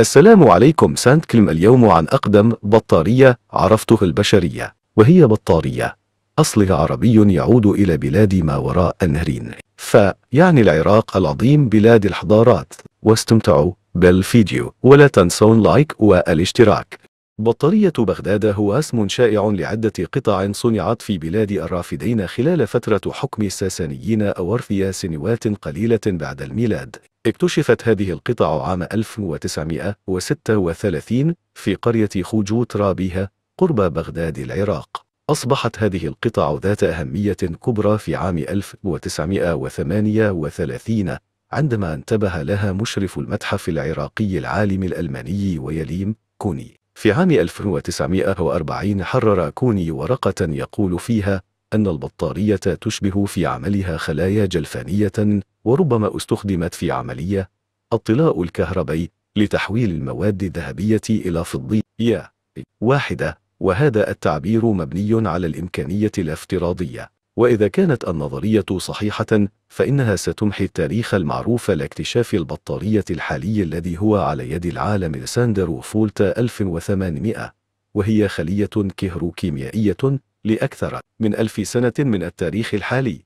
السلام عليكم سانت كلم اليوم عن أقدم بطارية عرفته البشرية وهي بطارية أصلها عربي يعود إلى بلاد ما وراء النهرين فيعني العراق العظيم بلاد الحضارات واستمتعوا بالفيديو ولا تنسون لايك والاشتراك بطارية بغداد هو اسم شائع لعدة قطع صنعت في بلاد الرافدين خلال فترة حكم الساسانيين أو أرثيا سنوات قليلة بعد الميلاد اكتشفت هذه القطع عام 1936 في قرية خوجوت رابيها قرب بغداد العراق أصبحت هذه القطع ذات أهمية كبرى في عام 1938 عندما انتبه لها مشرف المتحف العراقي العالم الألماني ويليم كوني في عام 1940 حرر كوني ورقة يقول فيها أن البطارية تشبه في عملها خلايا جلفانية وربما استخدمت في عملية الطلاء الكهربي لتحويل المواد الذهبية إلى فضية واحدة وهذا التعبير مبني على الإمكانية الافتراضية وإذا كانت النظرية صحيحة فإنها ستمحي التاريخ المعروف لاكتشاف البطارية الحالي الذي هو على يد العالم ساندر فولتا 1800 وهي خلية كهروكيميائية لأكثر من ألف سنة من التاريخ الحالي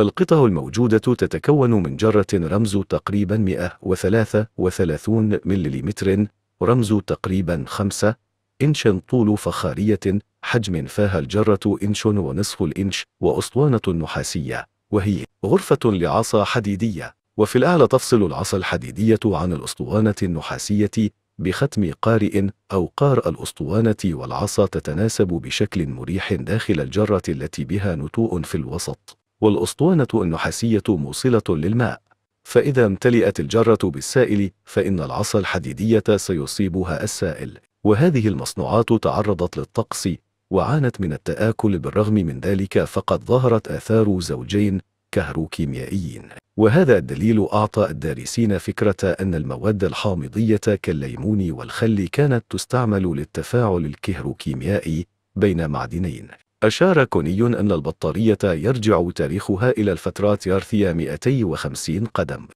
القطع الموجودة تتكون من جرة رمز تقريبا 133 ملم رمز تقريبا 5 إنش طول فخارية حجم فاها الجرة إنش ونصف الإنش وأسطوانة نحاسية وهي غرفة لعصا حديدية وفي الأعلى تفصل العصا الحديدية عن الأسطوانة النحاسية بختم قارئ أو قار الأسطوانة والعصا تتناسب بشكل مريح داخل الجرة التي بها نتوء في الوسط والأسطوانة النحاسية موصلة للماء فإذا امتلئت الجرة بالسائل فإن العصا الحديدية سيصيبها السائل وهذه المصنوعات تعرضت للطقس وعانت من التآكل بالرغم من ذلك فقد ظهرت آثار زوجين كهروكيميائيين وهذا الدليل أعطى الدارسين فكرة أن المواد الحامضية كالليمون والخل كانت تستعمل للتفاعل الكهروكيميائي بين معدنين أشار كوني أن البطارية يرجع تاريخها إلى الفترات يارثية 250 قدم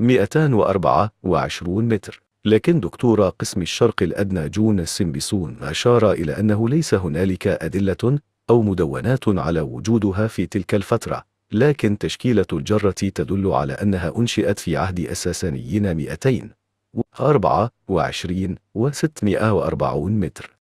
224 متر لكن دكتور قسم الشرق الأدنى جون سيمبسون أشار إلى أنه ليس هنالك أدلة أو مدونات على وجودها في تلك الفترة لكن تشكيلة الجرة تدل على أنها أنشئت في عهد أساسانيين 224 و 640 متر